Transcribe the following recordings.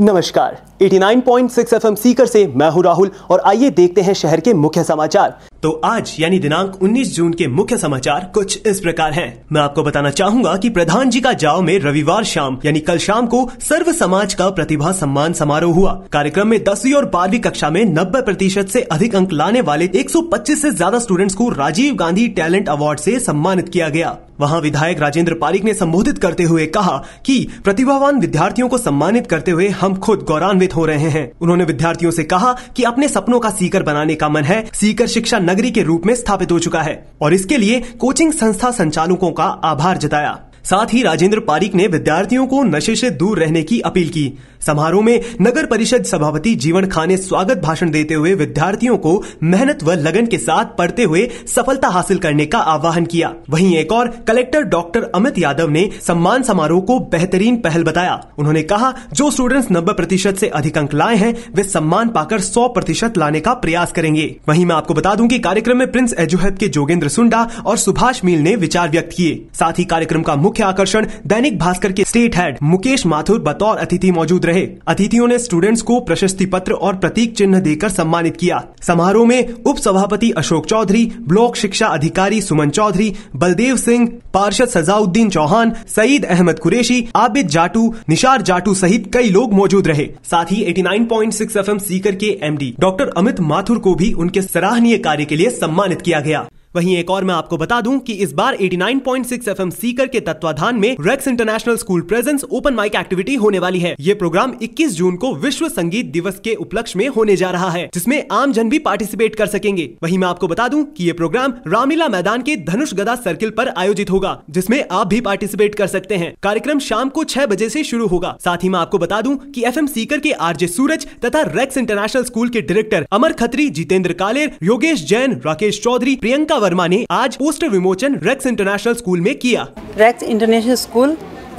नमस्कार 89.6 एफएम सीकर से मैं हूं राहुल और आइए देखते हैं शहर के मुख्य समाचार तो आज यानी दिनांक 19 जून के मुख्य समाचार कुछ इस प्रकार हैं। मैं आपको बताना चाहूंगा कि प्रधान जी का जाओ में रविवार शाम यानी कल शाम को सर्व समाज का प्रतिभा सम्मान समारोह हुआ कार्यक्रम में दसवीं और बारहवीं कक्षा में नब्बे प्रतिशत ऐसी अधिक अंक लाने वाले एक सौ पच्चीस ऐसी ज्यादा स्टूडेंट्स को राजीव गांधी टैलेंट अवार्ड ऐसी सम्मानित किया गया वहाँ विधायक राजेंद्र पारिक ने संबोधित करते हुए कहा कि प्रतिभावान विद्यार्थियों को सम्मानित करते हुए हम खुद गौरवान्वित हो रहे हैं उन्होंने विद्यार्थियों से कहा कि अपने सपनों का सीकर बनाने का मन है सीकर शिक्षा नगरी के रूप में स्थापित हो चुका है और इसके लिए कोचिंग संस्था संचालकों का आभार जताया साथ ही राजेंद्र पारिक ने विद्यार्थियों को नशे से दूर रहने की अपील की समारोह में नगर परिषद सभापति जीवन खान ने स्वागत भाषण देते हुए विद्यार्थियों को मेहनत व लगन के साथ पढ़ते हुए सफलता हासिल करने का आह्वान किया वहीं एक और कलेक्टर डॉक्टर अमित यादव ने सम्मान समारोह को बेहतरीन पहल बताया उन्होंने कहा जो स्टूडेंट्स नब्बे प्रतिशत ऐसी अधिक अंक लाए हैं वे सम्मान पाकर सौ प्रतिशत लाने का प्रयास करेंगे वही मैं आपको बता दूँ की कार्यक्रम में प्रिंस एजुहब के जोगेंद्र सुंडा और सुभाष मील ने विचार व्यक्त किए साथ ही कार्यक्रम का मुख्य मुख्य आकर्षण दैनिक भास्कर के स्टेट हेड मुकेश माथुर बतौर अतिथि मौजूद रहे अतिथियों ने स्टूडेंट्स को प्रशस्ति पत्र और प्रतीक चिन्ह देकर सम्मानित किया समारोह में उप सभापति अशोक चौधरी ब्लॉक शिक्षा अधिकारी सुमन चौधरी बलदेव सिंह पार्षद सजाउद्दीन चौहान सईद अहमद कुरेशी आबिद जाटू निशार जाटू सहित कई लोग मौजूद रहे साथ ही एफ एम सीकर के डी डॉक्टर अमित माथुर को भी उनके सराहनीय कार्य के लिए सम्मानित किया गया वहीं एक और मैं आपको बता दूं कि इस बार 89.6 एफएम सीकर के तत्वाधान में Rex international school presents open mic activity होने वाली है ये प्रोग्राम 21 जून को विश्व संगीत दिवस के उपलक्ष्य में होने जा रहा है जिसमें आम जन भी पार्टिसिपेट कर सकेंगे वही मैं आपको बता दूं की ये प्रोग्राम रामलीला मैदान के धनुष गदा सर्किल पर आयोजित होगा जिसमें आप भी पार्टिसिपेट कर सकते हैं कार्यक्रम शाम को छह बजे ऐसी शुरू होगा साथ ही मैं आपको बता दूं की एफ सीकर के आरजे सूरज तथा रेक्स इंटरनेशनल स्कूल के डायरेक्टर अमर खत्री जितेंद्र कालेर योगेश जैन राकेश चौधरी प्रियंका वर्मा ने आज पोस्टर विमोचन रेक्स इंटरनेशनल स्कूल में किया Rex international school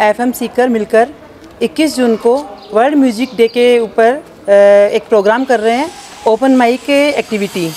F M Sikar मिलकर 21 जून को वर्ल्ड म्यूजिक डे के ऊपर एक प्रोग्राम कर रहे हैं ओपन माइक एक्टिविटी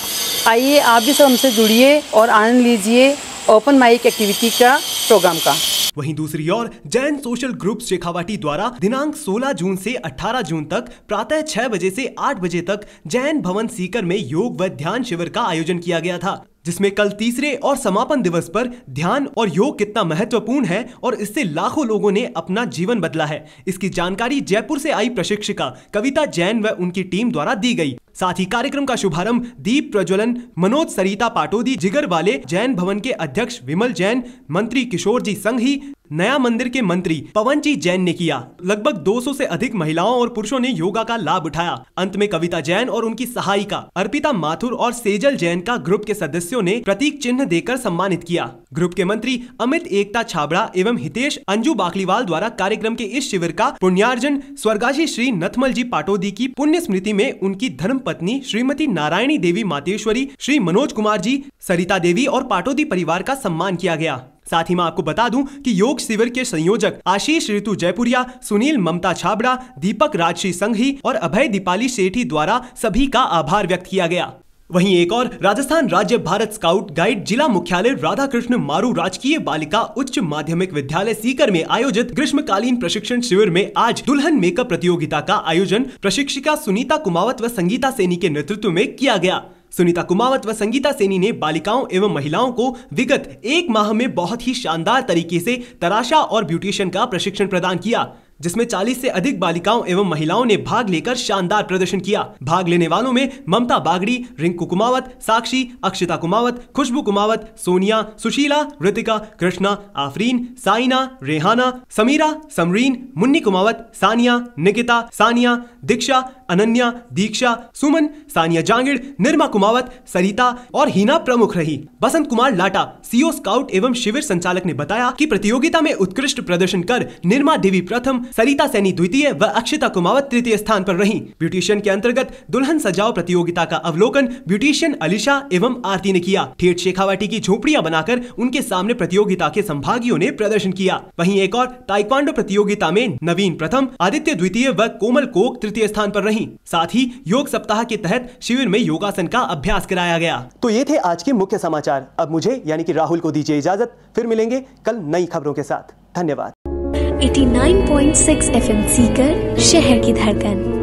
आइए आप भी सब हमसे जुड़िए और आनंद लीजिए ओपन माइक एक्टिविटी का प्रोग्राम का वहीं दूसरी ओर जैन सोशल ग्रुप शेखावाटी द्वारा दिनांक 16 जून से 18 जून तक प्रातः छह बजे से आठ बजे तक जैन भवन सीकर में योग व ध्यान शिविर का आयोजन किया गया था जिसमें कल तीसरे और समापन दिवस पर ध्यान और योग कितना महत्वपूर्ण है और इससे लाखों लोगों ने अपना जीवन बदला है इसकी जानकारी जयपुर से आई प्रशिक्षिका कविता जैन व उनकी टीम द्वारा दी गई साथ ही कार्यक्रम का शुभारंभ दीप प्रज्वलन मनोज सरिता पाटोदी जिगर वाले जैन भवन के अध्यक्ष विमल जैन मंत्री किशोर जी ही नया मंदिर के मंत्री पवन जी जैन ने किया लगभग 200 से अधिक महिलाओं और पुरुषों ने योगा का लाभ उठाया अंत में कविता जैन और उनकी सहायिका अर्पिता माथुर और सेजल जैन का ग्रुप के सदस्यों ने प्रतीक चिन्ह देकर सम्मानित किया ग्रुप के मंत्री अमित एकता छाबड़ा एवं हितेश अंजू बाखलीवाल द्वारा कार्यक्रम के इस शिविर का पुण्यार्जन स्वर्गाशी श्री नथमल जी पाटोदी की पुण्य स्मृति में उनकी धर्म पत्नी श्रीमती नारायणी देवी मातेश्वरी श्री मनोज कुमार जी सरिता देवी और पाटोदी परिवार का सम्मान किया गया साथ ही मैं आपको बता दूं कि योग शिविर के संयोजक आशीष ऋतु जयपुरिया सुनील ममता छाबड़ा दीपक राजशी संघी और अभय दीपाली सेठी द्वारा सभी का आभार व्यक्त किया गया वहीं एक और राजस्थान राज्य भारत स्काउट गाइड जिला मुख्यालय राधा कृष्ण मारू राजकीय बालिका उच्च माध्यमिक विद्यालय सीकर में आयोजित ग्रीष्मकालीन प्रशिक्षण शिविर में आज दुल्हन मेकअप प्रतियोगिता का आयोजन प्रशिक्षिका सुनीता कुमावत व संगीता सैनी के नेतृत्व में किया गया सुनीता कुमावत व संगीता सेनी ने बालिकाओं एवं महिलाओं को विगत एक माह में बहुत ही शानदार तरीके से तराशा और ब्यूटिशियन का प्रशिक्षण प्रदान किया जिसमें 40 से अधिक बालिकाओं एवं महिलाओं ने भाग लेकर शानदार प्रदर्शन किया भाग लेने वालों में ममता बागड़ी रिंकू कुमावत साक्षी अक्षिता कुमावत खुशबू कुमावत सोनिया सुशीला ऋतिका कृष्णा आफरीन साइना रेहाना समीरा समरीन मुन्नी कुमावत सानिया निकिता सानिया दीक्षा अनन्या दीक्षा सुमन सानिया जांगिड़ निर्मा कुमावत सरिता और हीना प्रमुख रही बसंत कुमार लाटा सीओ स्काउट एवं शिविर संचालक ने बताया कि प्रतियोगिता में उत्कृष्ट प्रदर्शन कर निर्मा देवी प्रथम सरिता सैनी द्वितीय व अक्षिता कुमावत तृतीय स्थान पर रही ब्यूटिशियन के अंतर्गत दुल्हन सजाओ प्रतियोगिता का अवलोकन ब्यूटिशियन अलिशा एवं आरती ने किया ठेठ शेखावाटी की झोपड़ियाँ बनाकर उनके सामने प्रतियोगिता के संभागियों ने प्रदर्शन किया वही एक और ताइक्वांडो प्रतियोगिता में नवीन प्रथम आदित्य द्वितीय व कोमल कोक तृतीय स्थान पर रही साथ ही योग सप्ताह के तहत शिविर में योगासन का अभ्यास कराया गया तो ये थे आज के मुख्य समाचार अब मुझे यानी कि राहुल को दीजिए इजाजत फिर मिलेंगे कल नई खबरों के साथ धन्यवाद 89.6 एफएम सीकर शहर की धड़कन